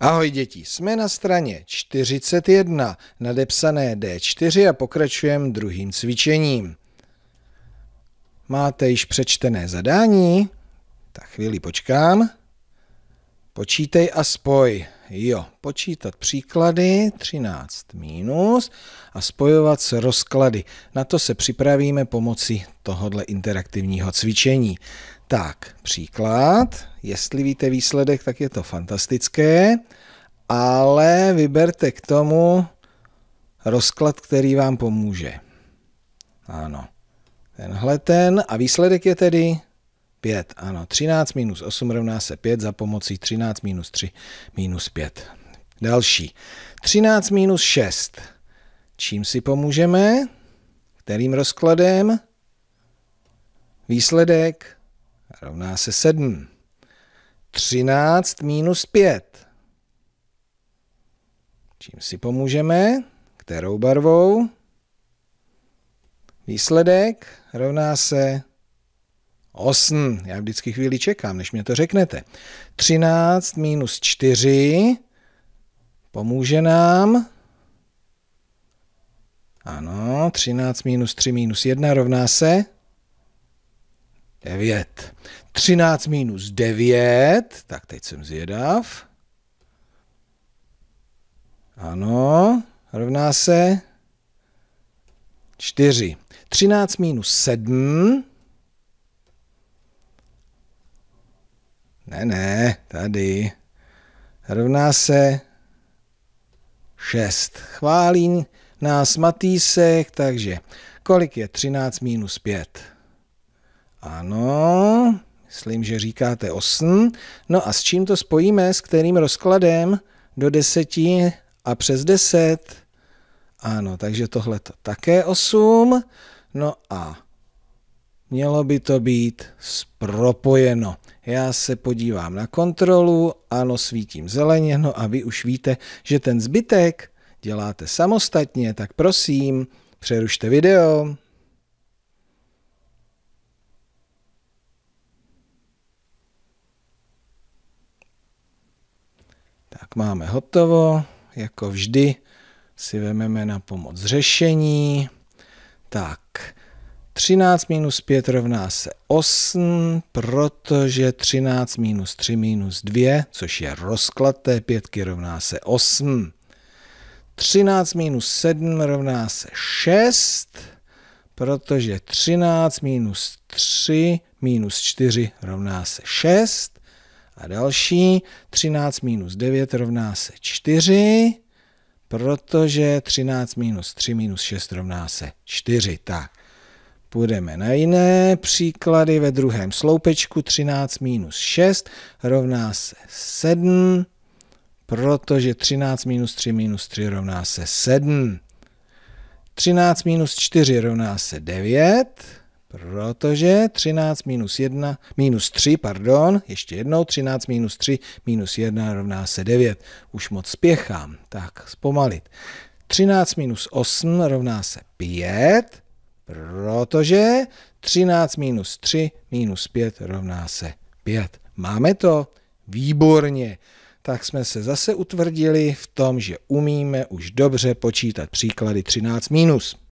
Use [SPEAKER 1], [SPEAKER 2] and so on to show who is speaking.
[SPEAKER 1] Ahoj děti, jsme na straně 41, nadepsané D4 a pokračujeme druhým cvičením. Máte již přečtené zadání? Tak chvíli počkám. Počítej a spoj. Jo, počítat příklady, 13 minus a spojovat s rozklady. Na to se připravíme pomocí tohohle interaktivního cvičení. Tak, příklad. Jestli víte výsledek, tak je to fantastické, ale vyberte k tomu rozklad, který vám pomůže. Ano, tenhle ten a výsledek je tedy 5. Ano, 13 minus 8 rovná se 5 za pomocí 13 minus 3 minus 5. Další. 13 minus 6. Čím si pomůžeme? Kterým rozkladem? Výsledek rovná se 7. 13 minus 5. Čím si pomůžeme? Kterou barvou? Výsledek rovná se 8. Já vždycky chvíli čekám, než mě to řeknete. 13 minus 4 pomůže nám. Ano, 13 minus 3 minus 1 rovná se 9. 13 minus 9, tak teď jsem zvědav. Ano, rovná se 4. 13 minus 7. Ne, ne, tady. Rovná se 6. Chválí nás Matýsek, takže kolik je 13 minus 5? Ano, myslím, že říkáte 8. No a s čím to spojíme, s kterým rozkladem? Do deseti a přes 10. Ano, takže tohle to také 8. No a mělo by to být propojeno. Já se podívám na kontrolu, ano, svítím zeleně, no a vy už víte, že ten zbytek děláte samostatně, tak prosím, přerušte video. máme hotovo, jako vždy si vezmeme na pomoc řešení. Tak, 13 minus 5 rovná se 8, protože 13 minus 3 minus 2, což je rozklad té pětky, rovná se 8. 13 minus 7 rovná se 6, protože 13 minus 3 minus 4 rovná se 6. A další, 13 minus 9 rovná se 4, protože 13 minus 3 minus 6 rovná se 4. Tak, půjdeme na jiné příklady ve druhém sloupečku. 13 minus 6 rovná se 7, protože 13 minus 3 minus 3 rovná se 7. 13 minus 4 rovná se 9. Protože 13 minus 1, minus 3, pardon, ještě jednou, 13 minus 3 minus 1 rovná se 9. Už moc spěchám, tak zpomalit. 13 minus 8 rovná se 5, protože 13 minus 3 minus 5 rovná se 5. Máme to? Výborně. Tak jsme se zase utvrdili v tom, že umíme už dobře počítat příklady 13 minus.